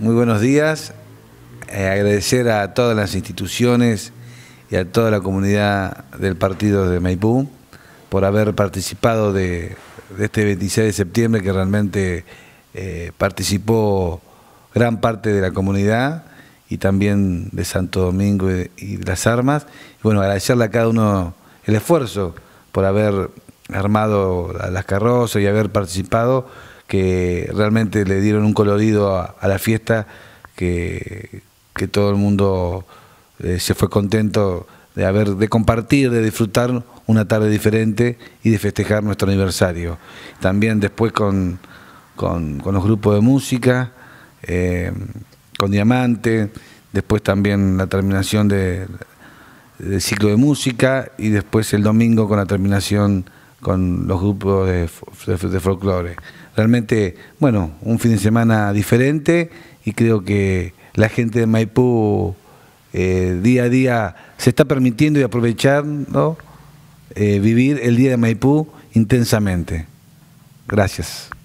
Muy buenos días. Eh, agradecer a todas las instituciones y a toda la comunidad del partido de Maipú por haber participado de, este 26 de septiembre que realmente eh, participó gran parte de la comunidad y también de Santo Domingo y, las armas. Y bueno, agradecerle a cada uno el esfuerzo por haber armado las carrozas y haber participado que realmente le dieron un colorido a, la fiesta que, todo el mundo eh, se fue contento de haber, de compartir, de disfrutar una tarde diferente y de festejar nuestro aniversario. También después con, los grupos de música, eh, con Diamante, después también la terminación del ciclo de música y después el domingo con la terminación con los grupos de, folclore. Realmente, bueno, un fin de semana diferente y creo que la gente de Maipú eh, día a día se está permitiendo y aprovechando eh, vivir el día de Maipú intensamente. Gracias.